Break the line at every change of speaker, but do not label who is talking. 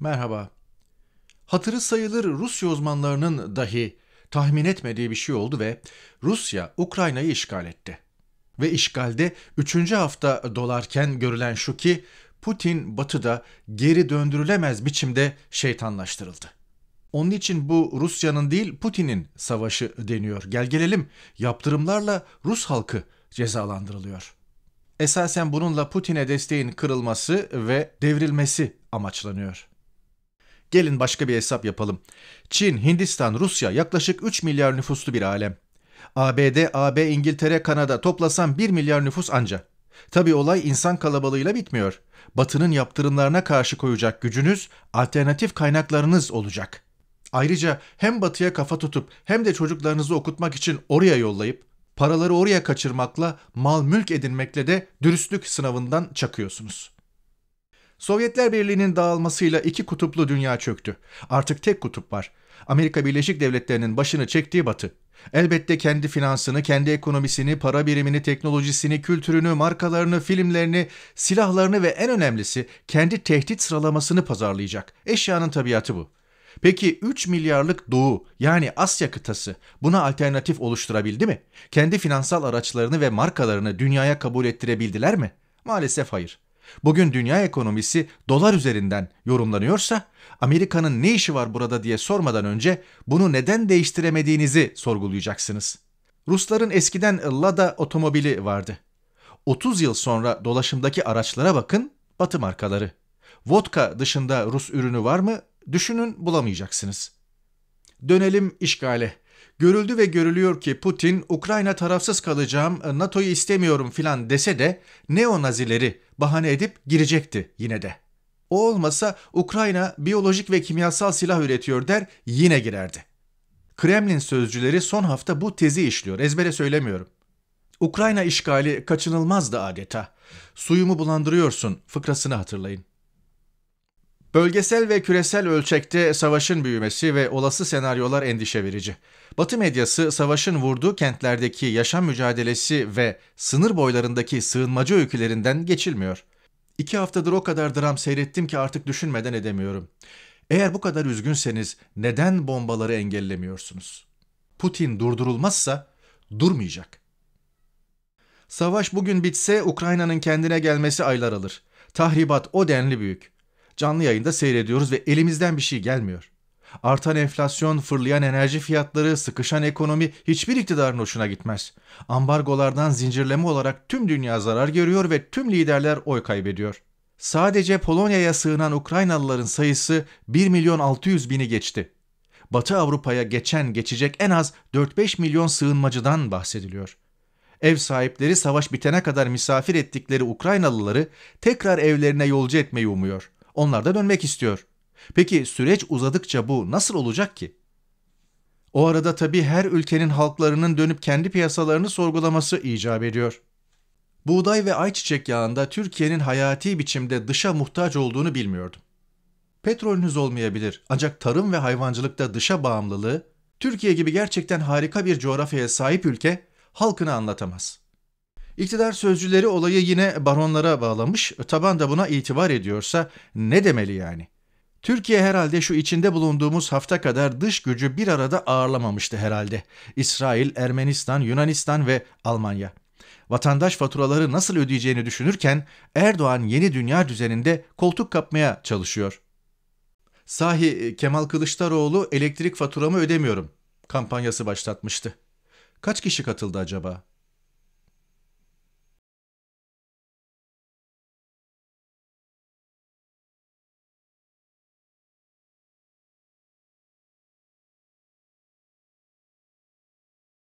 Merhaba. Hatırı sayılır Rusya uzmanlarının dahi tahmin etmediği bir şey oldu ve Rusya Ukrayna'yı işgal etti. Ve işgalde 3. hafta dolarken görülen şu ki Putin batıda geri döndürülemez biçimde şeytanlaştırıldı. Onun için bu Rusya'nın değil Putin'in savaşı deniyor. Gel gelelim yaptırımlarla Rus halkı cezalandırılıyor. Esasen bununla Putin'e desteğin kırılması ve devrilmesi amaçlanıyor. Gelin başka bir hesap yapalım. Çin, Hindistan, Rusya yaklaşık 3 milyar nüfuslu bir alem. ABD, AB, İngiltere, Kanada toplasan 1 milyar nüfus anca. Tabi olay insan kalabalığıyla bitmiyor. Batının yaptırımlarına karşı koyacak gücünüz, alternatif kaynaklarınız olacak. Ayrıca hem batıya kafa tutup hem de çocuklarınızı okutmak için oraya yollayıp, paraları oraya kaçırmakla, mal mülk edinmekle de dürüstlük sınavından çakıyorsunuz. Sovyetler Birliği'nin dağılmasıyla iki kutuplu dünya çöktü. Artık tek kutup var. Amerika Birleşik Devletleri'nin başını çektiği batı. Elbette kendi finansını, kendi ekonomisini, para birimini, teknolojisini, kültürünü, markalarını, filmlerini, silahlarını ve en önemlisi kendi tehdit sıralamasını pazarlayacak. Eşyanın tabiatı bu. Peki 3 milyarlık Doğu yani Asya kıtası buna alternatif oluşturabildi mi? Kendi finansal araçlarını ve markalarını dünyaya kabul ettirebildiler mi? Maalesef hayır. Bugün dünya ekonomisi dolar üzerinden yorumlanıyorsa Amerika'nın ne işi var burada diye sormadan önce bunu neden değiştiremediğinizi sorgulayacaksınız. Rusların eskiden Lada otomobili vardı. 30 yıl sonra dolaşımdaki araçlara bakın, batı markaları. Vodka dışında Rus ürünü var mı? Düşünün bulamayacaksınız. Dönelim işgale. Görüldü ve görülüyor ki Putin Ukrayna tarafsız kalacağım, e, NATO'yu istemiyorum filan dese de neonazileri bahane edip girecekti yine de. O olmasa Ukrayna biyolojik ve kimyasal silah üretiyor der yine girerdi. Kremlin sözcüleri son hafta bu tezi işliyor. Ezbere söylemiyorum. Ukrayna işgali kaçınılmazdı adeta. Suyumu bulandırıyorsun fıkrasını hatırlayın. Bölgesel ve küresel ölçekte savaşın büyümesi ve olası senaryolar endişe verici. Batı medyası savaşın vurduğu kentlerdeki yaşam mücadelesi ve sınır boylarındaki sığınmacı öykülerinden geçilmiyor. İki haftadır o kadar dram seyrettim ki artık düşünmeden edemiyorum. Eğer bu kadar üzgünseniz neden bombaları engellemiyorsunuz? Putin durdurulmazsa durmayacak. Savaş bugün bitse Ukrayna'nın kendine gelmesi aylar alır. Tahribat o denli büyük canlı yayında seyrediyoruz ve elimizden bir şey gelmiyor. Artan enflasyon, fırlayan enerji fiyatları, sıkışan ekonomi hiçbir iktidarın hoşuna gitmez. Ambargolardan zincirleme olarak tüm dünya zarar görüyor ve tüm liderler oy kaybediyor. Sadece Polonya'ya sığınan Ukraynalıların sayısı 1 milyon 600 bini geçti. Batı Avrupa'ya geçen geçecek en az 4-5 milyon sığınmacıdan bahsediliyor. Ev sahipleri savaş bitene kadar misafir ettikleri Ukraynalıları tekrar evlerine yolcu etmeyi umuyor. Onlar da dönmek istiyor. Peki süreç uzadıkça bu nasıl olacak ki? O arada tabii her ülkenin halklarının dönüp kendi piyasalarını sorgulaması icap ediyor. Buğday ve ayçiçek yağında Türkiye'nin hayati biçimde dışa muhtaç olduğunu bilmiyordum. Petrolünüz olmayabilir ancak tarım ve hayvancılıkta dışa bağımlılığı Türkiye gibi gerçekten harika bir coğrafyaya sahip ülke halkına anlatamaz. İktidar sözcüleri olayı yine baronlara bağlamış, taban da buna itibar ediyorsa ne demeli yani? Türkiye herhalde şu içinde bulunduğumuz hafta kadar dış gücü bir arada ağırlamamıştı herhalde. İsrail, Ermenistan, Yunanistan ve Almanya. Vatandaş faturaları nasıl ödeyeceğini düşünürken Erdoğan yeni dünya düzeninde koltuk kapmaya çalışıyor. Sahi e, Kemal Kılıçdaroğlu elektrik faturamı ödemiyorum kampanyası başlatmıştı. Kaç kişi katıldı acaba?